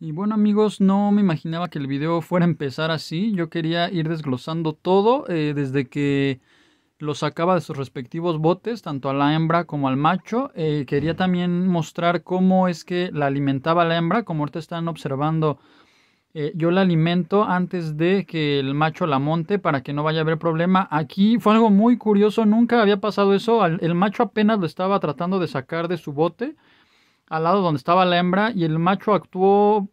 Y bueno amigos, no me imaginaba que el video fuera a empezar así. Yo quería ir desglosando todo eh, desde que lo sacaba de sus respectivos botes, tanto a la hembra como al macho. Eh, quería también mostrar cómo es que la alimentaba la hembra, como ahorita están observando. Eh, yo la alimento antes de que el macho la monte para que no vaya a haber problema. Aquí fue algo muy curioso, nunca había pasado eso. El macho apenas lo estaba tratando de sacar de su bote al lado donde estaba la hembra y el macho actuó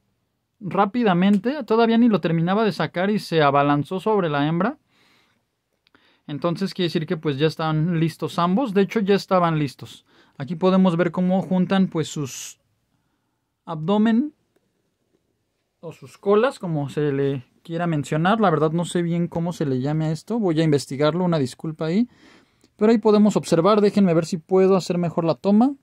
rápidamente, todavía ni lo terminaba de sacar y se abalanzó sobre la hembra. Entonces quiere decir que pues ya están listos ambos, de hecho ya estaban listos. Aquí podemos ver cómo juntan pues sus abdomen o sus colas, como se le quiera mencionar. La verdad no sé bien cómo se le llame a esto, voy a investigarlo, una disculpa ahí. Pero ahí podemos observar, déjenme ver si puedo hacer mejor la toma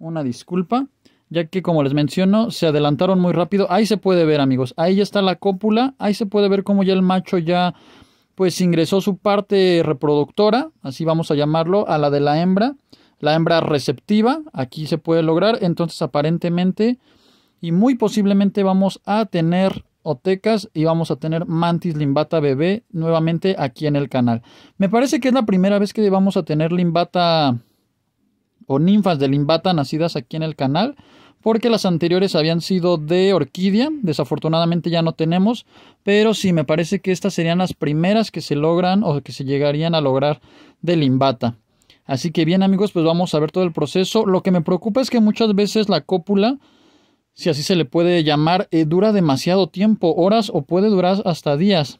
una disculpa, ya que como les menciono, se adelantaron muy rápido. Ahí se puede ver, amigos, ahí ya está la cópula, ahí se puede ver cómo ya el macho ya pues ingresó su parte reproductora, así vamos a llamarlo, a la de la hembra, la hembra receptiva, aquí se puede lograr, entonces aparentemente y muy posiblemente vamos a tener otecas y vamos a tener mantis limbata bebé nuevamente aquí en el canal. Me parece que es la primera vez que vamos a tener limbata o ninfas de limbata nacidas aquí en el canal, porque las anteriores habían sido de orquídea, desafortunadamente ya no tenemos, pero sí me parece que estas serían las primeras que se logran o que se llegarían a lograr de limbata. Así que bien amigos, pues vamos a ver todo el proceso. Lo que me preocupa es que muchas veces la cópula, si así se le puede llamar, eh, dura demasiado tiempo, horas o puede durar hasta días,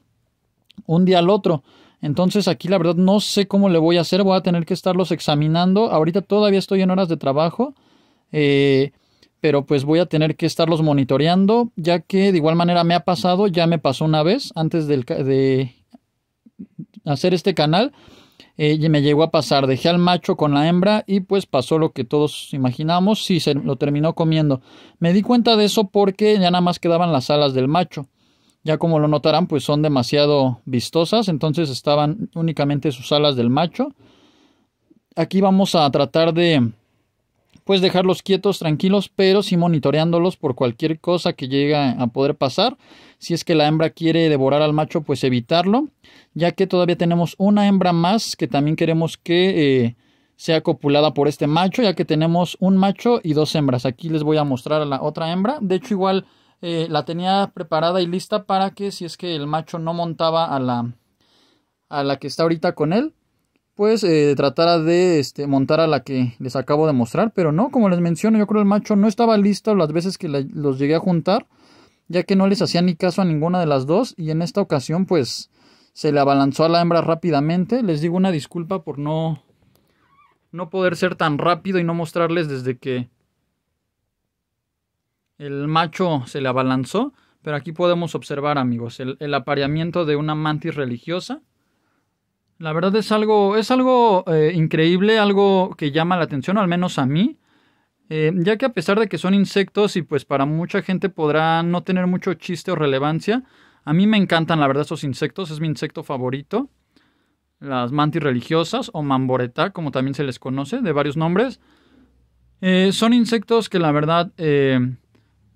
un día al otro. Entonces aquí la verdad no sé cómo le voy a hacer, voy a tener que estarlos examinando. Ahorita todavía estoy en horas de trabajo, eh, pero pues voy a tener que estarlos monitoreando, ya que de igual manera me ha pasado, ya me pasó una vez antes de hacer este canal. Eh, y me llegó a pasar, dejé al macho con la hembra y pues pasó lo que todos imaginamos, si se lo terminó comiendo. Me di cuenta de eso porque ya nada más quedaban las alas del macho. Ya como lo notarán, pues son demasiado vistosas, entonces estaban únicamente sus alas del macho. Aquí vamos a tratar de pues dejarlos quietos, tranquilos, pero sí monitoreándolos por cualquier cosa que llegue a poder pasar. Si es que la hembra quiere devorar al macho, pues evitarlo, ya que todavía tenemos una hembra más que también queremos que eh, sea copulada por este macho, ya que tenemos un macho y dos hembras. Aquí les voy a mostrar a la otra hembra. De hecho, igual eh, la tenía preparada y lista para que si es que el macho no montaba a la, a la que está ahorita con él, pues eh, tratara de este, montar a la que les acabo de mostrar, pero no, como les menciono, yo creo que el macho no estaba listo las veces que los llegué a juntar, ya que no les hacía ni caso a ninguna de las dos y en esta ocasión pues se le abalanzó a la hembra rápidamente, les digo una disculpa por no no poder ser tan rápido y no mostrarles desde que el macho se le abalanzó, pero aquí podemos observar, amigos, el, apareamiento de una mantis religiosa. La verdad es algo, es algo eh, increíble, algo que llama la atención, al menos a mí, eh, ya que a pesar de que son insectos y pues para mucha gente podrá no tener mucho chiste o relevancia, a mí me encantan la verdad esos insectos, es mi insecto favorito. Las mantis religiosas o mamboreta, como también se les conoce, de varios nombres. Eh, son insectos que la verdad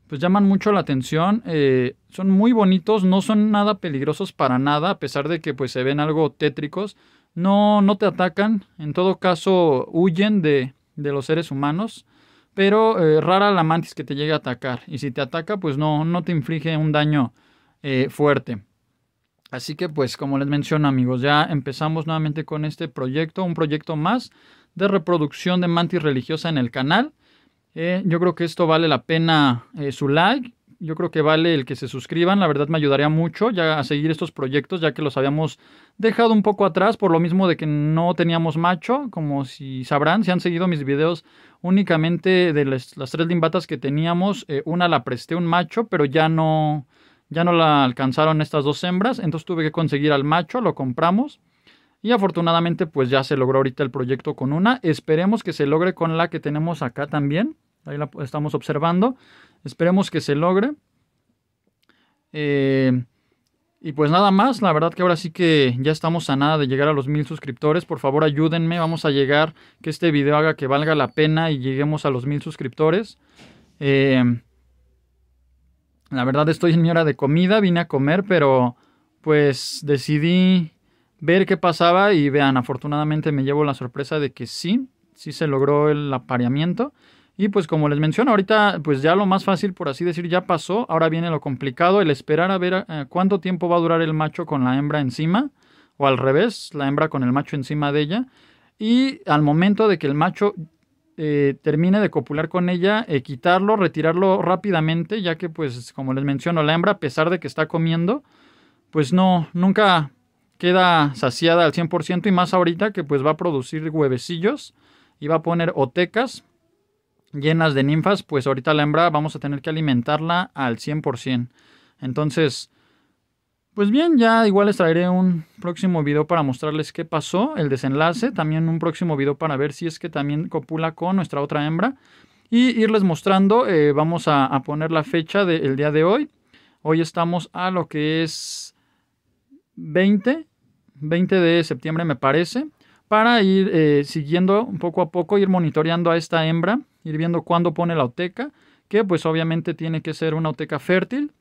pues llaman mucho la atención, eh, son muy bonitos, no son nada peligrosos para nada, a pesar de que pues se ven algo tétricos, no, no te atacan, en todo caso huyen de, los seres humanos, pero eh, rara la mantis que te llegue a atacar, y si te ataca pues no, no te inflige un daño eh, fuerte. Así que pues como les menciono amigos, ya empezamos nuevamente con este proyecto, un proyecto más de reproducción de mantis religiosa en el canal. Eh, yo creo que esto vale la pena eh, su like. Yo creo que vale el que se suscriban. La verdad me ayudaría mucho ya a seguir estos proyectos, ya que los habíamos dejado un poco atrás por lo mismo de que no teníamos macho. Como si sabrán, si han seguido mis videos únicamente de las, tres limbatas que teníamos, eh, una la presté un macho, pero ya no, ya no la alcanzaron estas dos hembras. Entonces tuve que conseguir al macho, lo compramos. Y afortunadamente pues ya se logró ahorita el proyecto con una. Esperemos que se logre con la que tenemos acá también. Ahí la estamos observando. Esperemos que se logre. Eh, y pues nada más, la verdad que ahora sí que ya estamos a nada de llegar a los mil suscriptores. Por favor, ayúdenme, vamos a llegar, que este video haga que valga la pena y lleguemos a los mil suscriptores. Eh, la verdad estoy en mi hora de comida, vine a comer, pero pues decidí ver qué pasaba y vean, afortunadamente me llevo la sorpresa de que sí, sí se logró el apareamiento. Y pues como les menciono, ahorita pues ya lo más fácil, por así decir, ya pasó. Ahora viene lo complicado, el esperar a ver eh, cuánto tiempo va a durar el macho con la hembra encima, o al revés, la hembra con el macho encima de ella. Y al momento de que el macho eh, termine de copular con ella, eh, quitarlo, retirarlo rápidamente, ya que pues como les menciono, la hembra, a pesar de que está comiendo, pues no, nunca queda saciada al 100% y más ahorita que pues va a producir huevecillos y va a poner otecas llenas de ninfas, pues ahorita la hembra vamos a tener que alimentarla al 100%. Entonces, pues bien, ya igual les traeré un próximo video para mostrarles qué pasó, el desenlace, también un próximo video para ver si es que también copula con nuestra otra hembra y irles mostrando, eh, vamos a, poner la fecha del día de hoy. Hoy estamos a lo que es 20 20 de septiembre me parece, para ir eh, siguiendo siguiendo poco a poco, ir monitoreando a esta hembra, ir viendo cuándo pone la oteca, que pues obviamente tiene que ser una oteca fértil,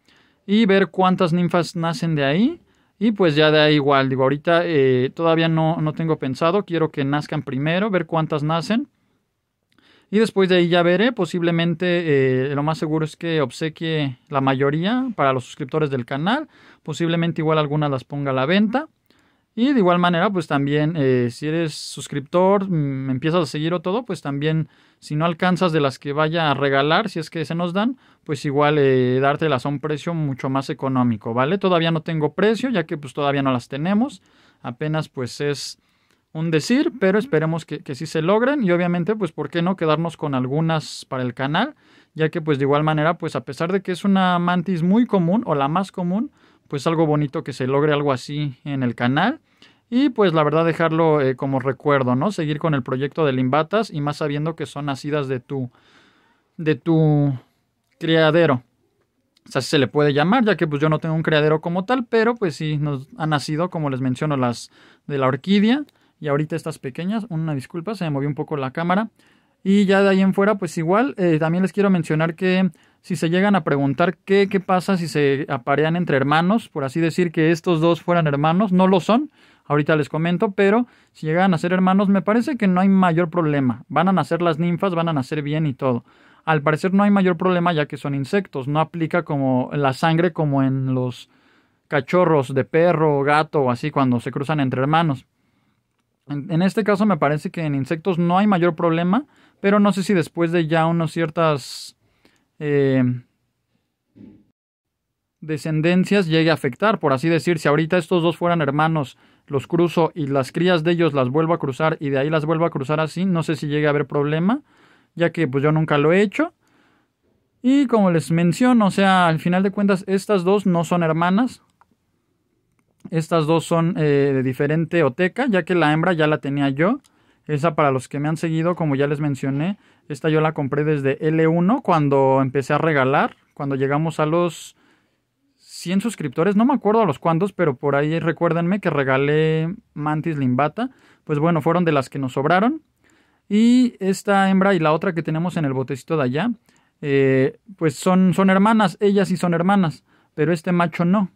y ver cuántas ninfas nacen de ahí. Y pues ya de ahí igual, digo, ahorita eh, todavía no, no tengo pensado, quiero que nazcan primero, ver cuántas nacen. Y después de ahí ya veré, posiblemente eh, lo más seguro es que obsequie la mayoría para los suscriptores del canal, posiblemente igual algunas las ponga a la venta. Y de igual manera, pues también, eh, si eres suscriptor, mm, empiezas a seguir o todo, pues también, si no alcanzas de las que vaya a regalar, si es que se nos dan, pues igual eh, dártelas a un precio mucho más económico, ¿vale? Todavía no tengo precio, ya que pues todavía no las tenemos. Apenas pues es un decir, pero esperemos que, que sí se logren. Y obviamente, pues, ¿por qué no quedarnos con algunas para el canal? Ya que pues de igual manera, pues a pesar de que es una mantis muy común o la más común, pues algo bonito que se logre algo así en el canal. Y pues la verdad dejarlo eh, como recuerdo, ¿no? Seguir con el proyecto de Limbatas y más sabiendo que son nacidas de tu, de tu criadero. O sea, se le puede llamar, ya que pues yo no tengo un criadero como tal, pero pues sí, nos han nacido, como les menciono, las de la orquídea. Y ahorita estas pequeñas, una disculpa, se me movió un poco la cámara. Y ya de ahí en fuera, pues igual, eh, también les quiero mencionar que si se llegan a preguntar qué, qué pasa si se aparean entre hermanos, por así decir que estos dos fueran hermanos, no lo son, ahorita les comento, pero si llegan a ser hermanos me parece que no hay mayor problema, van a nacer las ninfas, van a nacer bien y todo. Al parecer no hay mayor problema ya que son insectos, no aplica como la sangre como en los cachorros de perro, o gato o así cuando se cruzan entre hermanos. En, este caso me parece que en insectos no hay mayor problema, pero no sé si después de ya unos ciertas eh, descendencias llegue a afectar, por así decir, si ahorita estos dos fueran hermanos, los cruzo y las crías de ellos las vuelvo a cruzar y de ahí las vuelvo a cruzar así, no sé si llegue a haber problema, ya que pues yo nunca lo he hecho. Y como les menciono, o sea, al final de cuentas, estas dos no son hermanas. Estas dos son eh, de diferente oteca, ya que la hembra ya la tenía yo esa para los que me han seguido, como ya les mencioné, esta yo la compré desde L1 cuando empecé a regalar, cuando llegamos a los 100 suscriptores, no me acuerdo a los cuantos, pero por ahí recuérdenme que regalé Mantis Limbata, pues bueno, fueron de las que nos sobraron. Y esta hembra y la otra que tenemos en el botecito de allá, eh, pues son, son hermanas, ellas sí son hermanas, pero este macho no.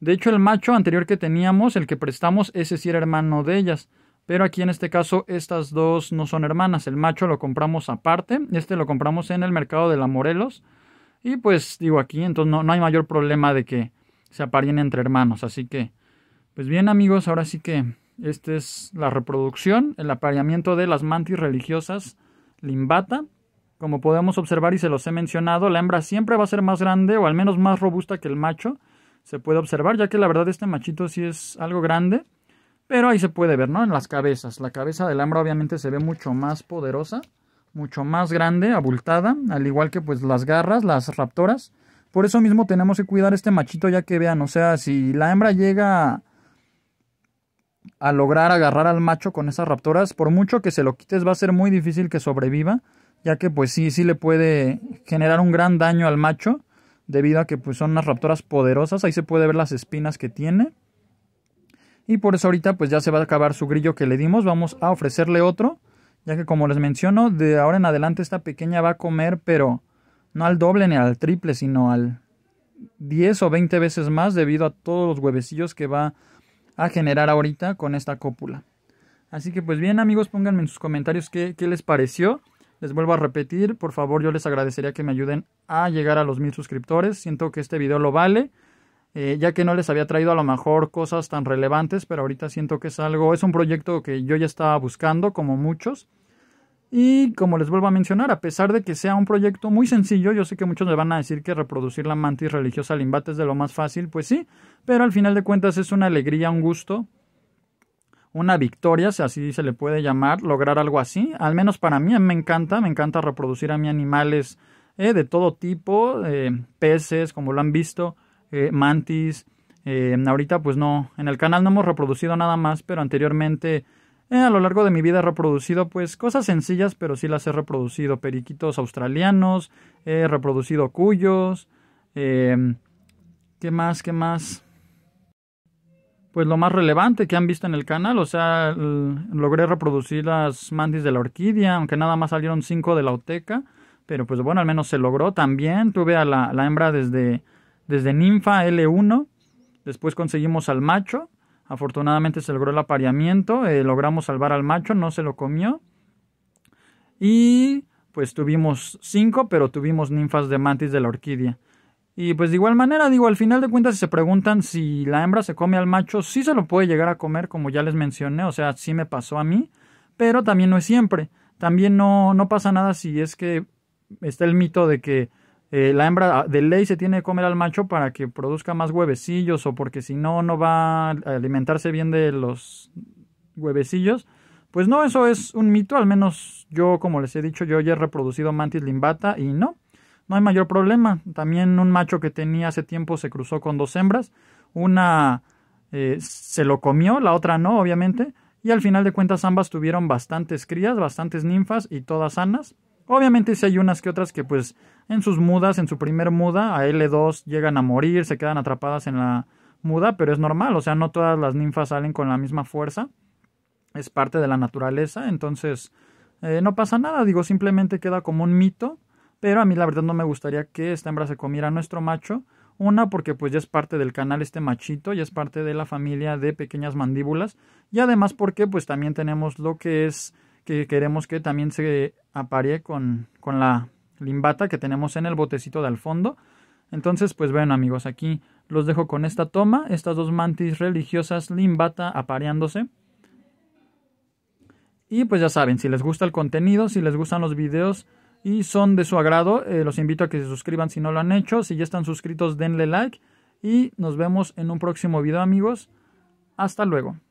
De hecho, el macho anterior que teníamos, el que prestamos, ese sí era hermano de ellas. Pero aquí en este caso estas dos no son hermanas. El macho lo compramos aparte. Este lo compramos en el mercado de la Morelos. Y pues digo aquí, entonces no, no hay mayor problema de que se aparien entre hermanos. Así que, pues bien amigos, ahora sí que esta es la reproducción, el apareamiento de las mantis religiosas limbata. Como podemos observar y se los he mencionado, la hembra siempre va a ser más grande o al menos más robusta que el macho. Se puede observar, ya que la verdad este machito sí es algo grande. Pero ahí se puede ver, ¿no? En las cabezas. La cabeza del hembra obviamente se ve mucho más poderosa, mucho más grande, abultada, al igual que pues las garras, las raptoras. Por eso mismo tenemos que cuidar este machito ya que vean, o sea, si la hembra llega a lograr agarrar al macho con esas raptoras, por mucho que se lo quites va a ser muy difícil que sobreviva, ya que pues sí, sí le puede generar un gran daño al macho, debido a que pues son unas raptoras poderosas, ahí se puede ver las espinas que tiene. Y por eso ahorita pues ya se va a acabar su grillo que le dimos. Vamos a ofrecerle otro. Ya que como les menciono, de ahora en adelante esta pequeña va a comer, pero no al doble ni al triple, sino al 10 o 20 veces más debido a todos los huevecillos que va a generar ahorita con esta cópula. Así que pues bien amigos, pónganme en sus comentarios qué, qué les pareció. Les vuelvo a repetir, por favor yo les agradecería que me ayuden a llegar a los mil suscriptores. Siento que este video lo vale. Eh, ya que no les había traído a lo mejor cosas tan relevantes, pero ahorita siento que es algo, es un proyecto que yo ya estaba buscando, como muchos. Y como les vuelvo a mencionar, a pesar de que sea un proyecto muy sencillo, yo sé que muchos me van a decir que reproducir la mantis religiosa limbate es de lo más fácil, pues sí, pero al final de cuentas es una alegría, un gusto, una victoria, si así se le puede llamar, lograr algo así. Al menos para mí me encanta, me encanta reproducir a mí animales eh, de todo tipo, eh, peces, como lo han visto, eh, mantis. Eh, ahorita pues no, en el canal no hemos reproducido nada más, pero anteriormente eh, a lo largo de mi vida he reproducido pues cosas sencillas, pero sí las he reproducido. Periquitos australianos, he reproducido cuyos. Em, ¿Qué más? ¿Qué más? Pues lo más relevante que han visto en el canal, o sea, logré reproducir las mantis de la orquídea, aunque nada más salieron cinco de la oteca pero pues bueno, al menos se logró también. Tuve a la hembra desde desde ninfa L1, después conseguimos al macho, afortunadamente se logró el apareamiento, eh, logramos salvar al macho, no se lo comió. Y pues tuvimos cinco, pero tuvimos ninfas de mantis de la orquídea. Y pues de igual manera, digo, al final de cuentas, si se preguntan si la hembra se come al macho, sí se lo puede llegar a comer, como ya les mencioné, o sea, sí me pasó a mí, pero también no es siempre. También no, no pasa nada si es que está el mito de que eh, la hembra ah, de ley se tiene que comer al macho para que produzca más huevecillos o porque si no, no va a alimentarse bien de los huevecillos. Pues no, eso es un mito, al menos yo, como les he dicho, yo ya he reproducido mantis limbata y no, no hay mayor problema. También un macho que tenía hace tiempo se cruzó con dos hembras, una eh, se lo comió, la otra no, obviamente, y al final de cuentas ambas tuvieron bastantes crías, bastantes ninfas y todas sanas. Obviamente si hay unas que otras que pues en sus mudas, en su primer muda, a L2 llegan a morir, se quedan atrapadas en la muda, pero es normal, o sea, no todas las ninfas salen con la misma fuerza, es parte de la naturaleza, entonces eh, no pasa nada, digo, simplemente queda como un mito, pero a mí la verdad no me gustaría que esta hembra se comiera a nuestro macho, una porque pues ya es parte del canal este machito, ya es parte de la familia de pequeñas mandíbulas, y además porque pues también tenemos lo que es que queremos que también se aparee con, con la limbata que tenemos en el botecito del fondo. Entonces, pues bueno amigos, aquí los dejo con esta toma, estas dos mantis religiosas limbata apareándose. Y pues ya saben, si les gusta el contenido, si les gustan los videos y son de su agrado, eh, los invito a que se suscriban si no lo han hecho. Si ya están suscritos, denle like y nos vemos en un próximo video amigos. Hasta luego.